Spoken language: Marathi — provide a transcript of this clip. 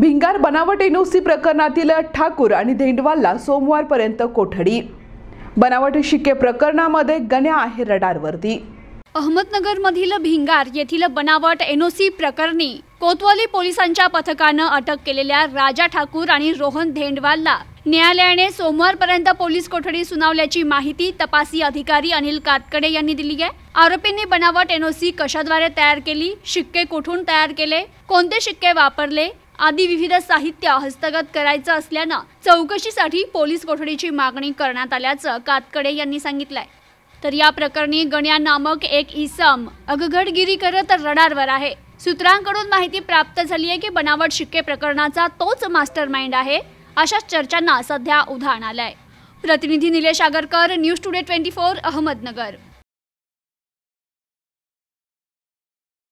भिंगार बनावट एनओसी प्रकरणातील ठाकूर आणि धेंडवालला सोमवारपर्यंत कोठडी बनावट शिक्के प्रकरणामध्ये गण्या आहे रडारवरती अहमदनगरमधील भिंगार येथील बनावट एनओसी प्रकरणी कोतवाली पोलिसांच्या पथकानं अटक केलेल्या राजा ठाकूर आणि रोहन धेंडवालला न्यायालयाने सोमवारपर्यंत पोलीस कोठडी सुनावल्याची माहिती तपासी अधिकारी अनिल कातकडे यांनी दिली आहे आरोपींनी बनावट एनओसी कशाद्वारे तयार केली शिक्के कुठून तयार केले कोणते शिक्के वापरले आदी विविध साहित्य हस्तगत करायचं असल्यानं चौकशीसाठी पोलीस कोठडीची मागणी करण्यात आल्याचं कातकडे यांनी सांगितलंय तर या प्रकरणी गण्या नामक एक इसम अगघडगिरी करत रडारवर आहे सूत्रांकडून माहिती प्राप्त झाली आहे की बनावट शिक्के प्रकरणाचा तोच मास्टर माइंड आहे अशाच चर्चांना सध्या उधाण आलंय प्रतिनिधी Nilesh Agarkar news today twenty four Ahmednagar